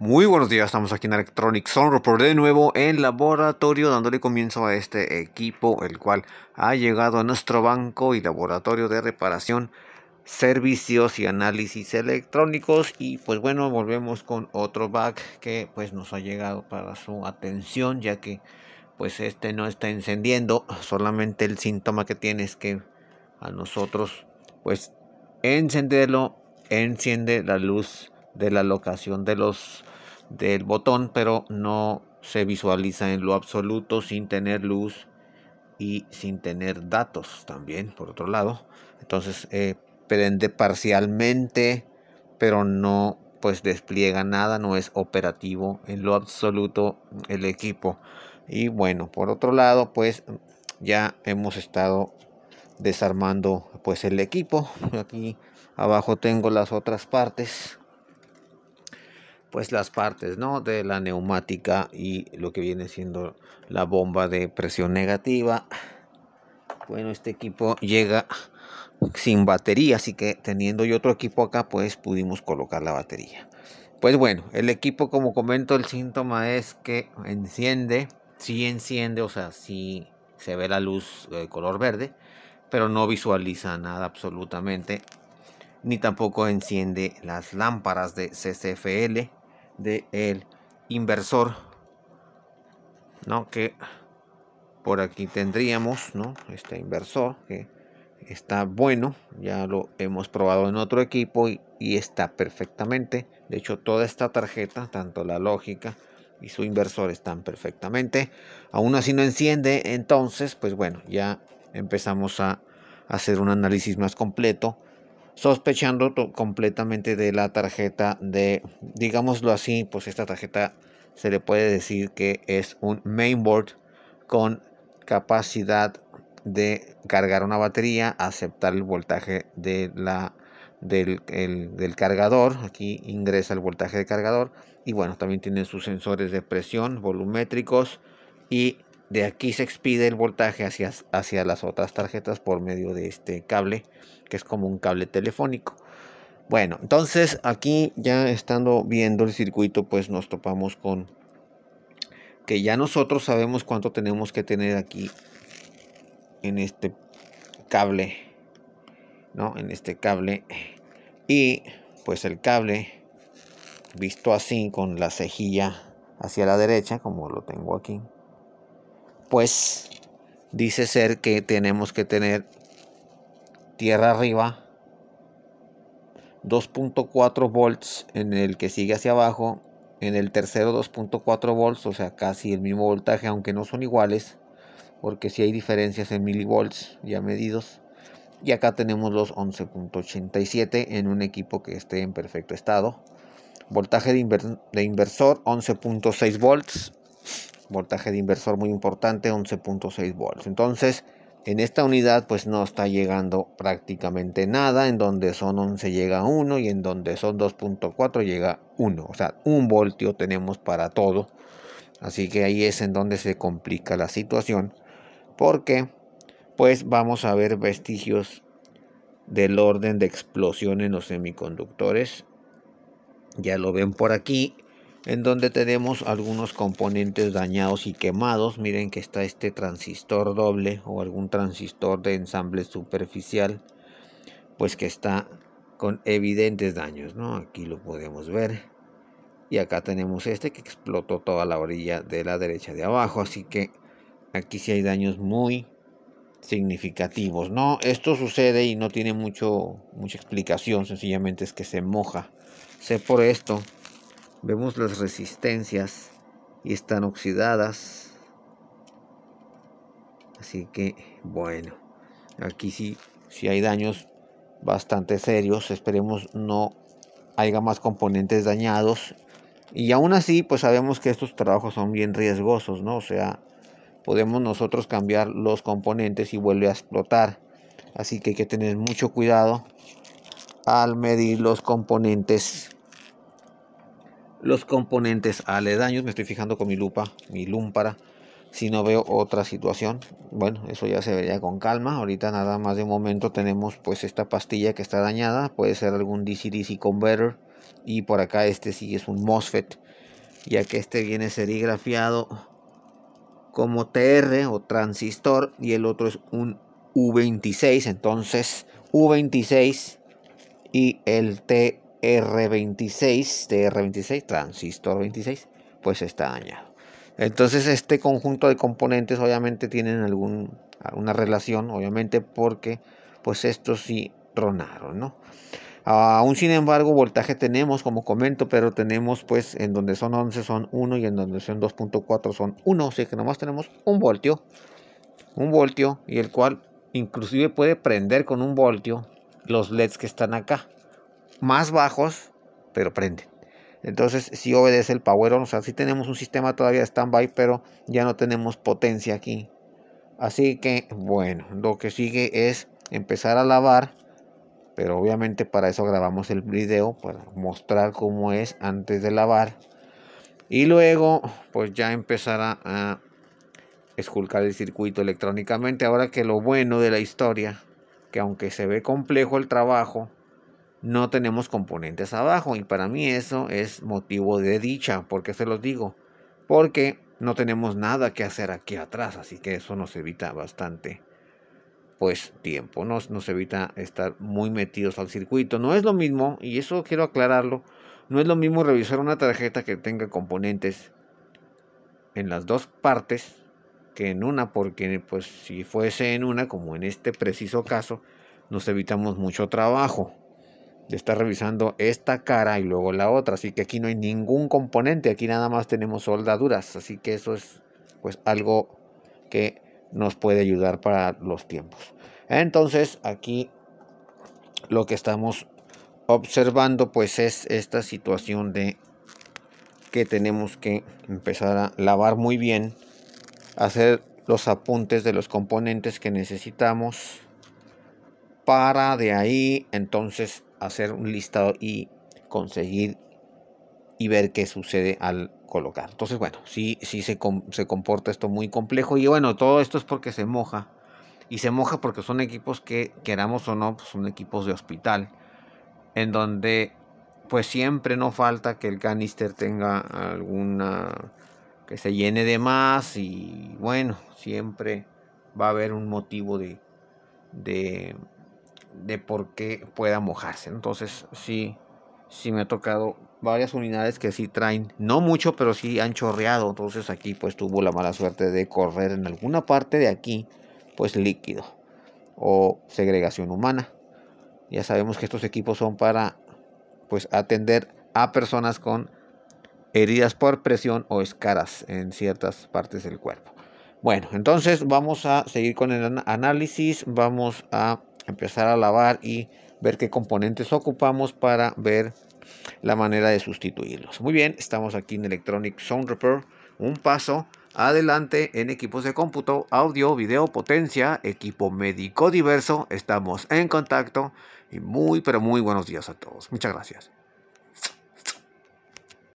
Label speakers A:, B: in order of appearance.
A: Muy buenos días, estamos aquí en Electronic sonro Report de nuevo en laboratorio dándole comienzo a este equipo el cual ha llegado a nuestro banco y laboratorio de reparación, servicios y análisis electrónicos y pues bueno volvemos con otro bug que pues nos ha llegado para su atención ya que pues este no está encendiendo solamente el síntoma que tiene es que a nosotros pues encenderlo enciende la luz de la locación de los del botón, pero no se visualiza en lo absoluto sin tener luz y sin tener datos también, por otro lado. Entonces eh, prende parcialmente, pero no pues despliega nada, no es operativo en lo absoluto el equipo. Y bueno, por otro lado, pues ya hemos estado desarmando pues el equipo. Aquí abajo tengo las otras partes pues las partes ¿no? de la neumática y lo que viene siendo la bomba de presión negativa. Bueno, este equipo llega sin batería, así que teniendo yo otro equipo acá, pues pudimos colocar la batería. Pues bueno, el equipo, como comento, el síntoma es que enciende, sí enciende, o sea, sí se ve la luz de eh, color verde, pero no visualiza nada absolutamente, ni tampoco enciende las lámparas de CCFL. De el inversor, ¿no? Que por aquí tendríamos, ¿no? Este inversor que está bueno, ya lo hemos probado en otro equipo y está perfectamente. De hecho, toda esta tarjeta, tanto la lógica y su inversor están perfectamente. Aún así no enciende, entonces, pues bueno, ya empezamos a hacer un análisis más completo sospechando completamente de la tarjeta de, digámoslo así, pues esta tarjeta se le puede decir que es un mainboard con capacidad de cargar una batería, aceptar el voltaje de la, del, del cargador, aquí ingresa el voltaje del cargador y bueno, también tiene sus sensores de presión volumétricos y de aquí se expide el voltaje hacia, hacia las otras tarjetas por medio de este cable, que es como un cable telefónico. Bueno, entonces aquí ya estando viendo el circuito, pues nos topamos con que ya nosotros sabemos cuánto tenemos que tener aquí en este cable, ¿no? En este cable. Y pues el cable, visto así con la cejilla hacia la derecha, como lo tengo aquí, pues dice ser que tenemos que tener tierra arriba 2.4 volts en el que sigue hacia abajo en el tercero 2.4 volts o sea casi el mismo voltaje aunque no son iguales porque si hay diferencias en milivolts ya medidos y acá tenemos los 11.87 en un equipo que esté en perfecto estado voltaje de inversor 11.6 volts voltaje de inversor muy importante, 11.6 volts. Entonces, en esta unidad pues no está llegando prácticamente nada, en donde son 11 llega 1 y en donde son 2.4 llega 1, o sea, un voltio tenemos para todo. Así que ahí es en donde se complica la situación, porque pues vamos a ver vestigios del orden de explosión en los semiconductores. Ya lo ven por aquí, en donde tenemos algunos componentes dañados y quemados. Miren que está este transistor doble o algún transistor de ensamble superficial, pues que está con evidentes daños, ¿no? Aquí lo podemos ver. Y acá tenemos este que explotó toda la orilla de la derecha de abajo, así que aquí sí hay daños muy significativos, ¿no? Esto sucede y no tiene mucho, mucha explicación, sencillamente es que se moja. Sé por esto Vemos las resistencias y están oxidadas. Así que bueno, aquí sí, hay daños bastante serios. Esperemos no haya más componentes dañados. Y aún así, pues sabemos que estos trabajos son bien riesgosos, ¿no? O sea, podemos nosotros cambiar los componentes y vuelve a explotar. Así que hay que tener mucho cuidado al medir los componentes los componentes aledaños. Me estoy fijando con mi lupa, mi lúmpara. Si no veo otra situación, bueno, eso ya se vería con calma. Ahorita nada más de momento tenemos pues esta pastilla que está dañada. Puede ser algún DC-DC converter. Y por acá este sí es un MOSFET. Ya que este viene serigrafiado como TR o transistor. Y el otro es un U26. Entonces U26 y el T R26 de R26, transistor 26, pues está dañado. Entonces este conjunto de componentes obviamente tienen alguna relación, obviamente porque pues estos sí tronaron, ¿no? Aún sin embargo, voltaje tenemos, como comento, pero tenemos pues en donde son 11 son 1 y en donde son 2.4 son 1. O sea que nomás tenemos un voltio, un voltio y el cual inclusive puede prender con un voltio los LEDs que están acá más bajos, pero prende Entonces si obedece el power on, o sea, si tenemos un sistema todavía de standby, pero ya no tenemos potencia aquí. Así que bueno, lo que sigue es empezar a lavar, pero obviamente para eso grabamos el video, para mostrar cómo es antes de lavar. Y luego pues ya empezará a esculcar el circuito electrónicamente. Ahora que lo bueno de la historia, que aunque se ve complejo el trabajo, no tenemos componentes abajo y para mí eso es motivo de dicha, porque se los digo, porque no tenemos nada que hacer aquí atrás, así que eso nos evita bastante pues tiempo, nos, nos evita estar muy metidos al circuito. No es lo mismo, y eso quiero aclararlo, no es lo mismo revisar una tarjeta que tenga componentes en las dos partes que en una, porque pues si fuese en una, como en este preciso caso, nos evitamos mucho trabajo está revisando esta cara y luego la otra. Así que aquí no hay ningún componente, aquí nada más tenemos soldaduras. Así que eso es pues algo que nos puede ayudar para los tiempos. Entonces aquí lo que estamos observando pues es esta situación de que tenemos que empezar a lavar muy bien, hacer los apuntes de los componentes que necesitamos para de ahí entonces hacer un listado y conseguir y ver qué sucede al colocar. Entonces, bueno, sí, se, comporta esto muy complejo. Y bueno, todo esto es porque se moja. Y se moja porque son equipos que, queramos o no, pues son equipos de hospital. En donde, pues siempre no falta que el canister tenga alguna... que se llene de más. Y bueno, siempre va a haber un motivo de... de de por qué pueda mojarse. Entonces, sí, sí me ha tocado varias unidades que sí traen, no mucho, pero sí han chorreado. Entonces aquí pues tuvo la mala suerte de correr en alguna parte de aquí, pues líquido o segregación humana. Ya sabemos que estos equipos son para pues atender a personas con heridas por presión o escaras en ciertas partes del cuerpo. Bueno, entonces vamos a seguir con el análisis, vamos a empezar a lavar y ver qué componentes ocupamos para ver la manera de sustituirlos. Muy bien, estamos aquí en Electronic Sound Repair, un paso adelante en equipos de cómputo, audio, video, potencia, equipo médico diverso. Estamos en contacto y muy pero muy buenos días a todos. Muchas gracias.